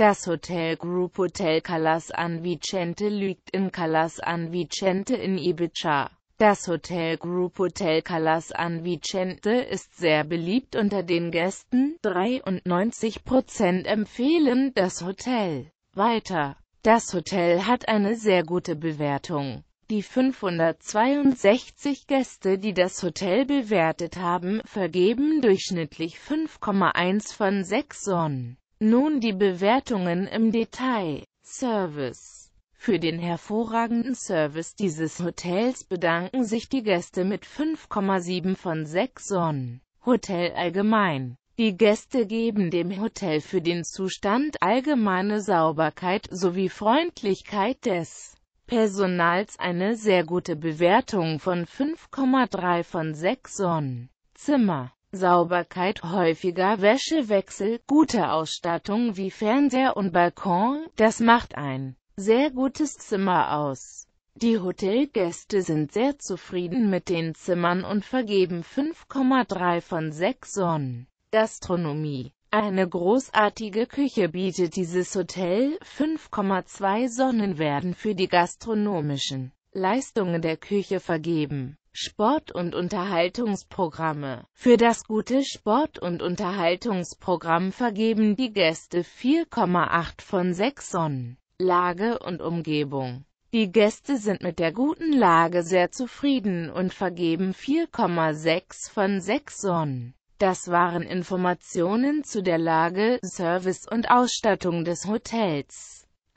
Das Hotel Group Hotel Calas An Vicente liegt in Calas An Vicente in Ibiza. Das Hotel Group Hotel Calas An Vicente ist sehr beliebt unter den Gästen, 93% empfehlen das Hotel. Weiter. Das Hotel hat eine sehr gute Bewertung. Die 562 Gäste, die das Hotel bewertet haben, vergeben durchschnittlich 5,1 von 6 Sonnen. Nun die Bewertungen im Detail. Service Für den hervorragenden Service dieses Hotels bedanken sich die Gäste mit 5,7 von 6 Sonnen. Hotel allgemein die Gäste geben dem Hotel für den Zustand allgemeine Sauberkeit sowie Freundlichkeit des Personals eine sehr gute Bewertung von 5,3 von 6 Sonnen. Zimmer Sauberkeit, häufiger Wäschewechsel, gute Ausstattung wie Fernseher und Balkon, das macht ein sehr gutes Zimmer aus. Die Hotelgäste sind sehr zufrieden mit den Zimmern und vergeben 5,3 von 6 Sonnen. Gastronomie Eine großartige Küche bietet dieses Hotel, 5,2 Sonnen werden für die gastronomischen Leistungen der Küche vergeben. Sport- und Unterhaltungsprogramme. Für das gute Sport- und Unterhaltungsprogramm vergeben die Gäste 4,8 von 6 Sonnen. Lage und Umgebung. Die Gäste sind mit der guten Lage sehr zufrieden und vergeben 4,6 von 6 Sonnen. Das waren Informationen zu der Lage, Service und Ausstattung des Hotels.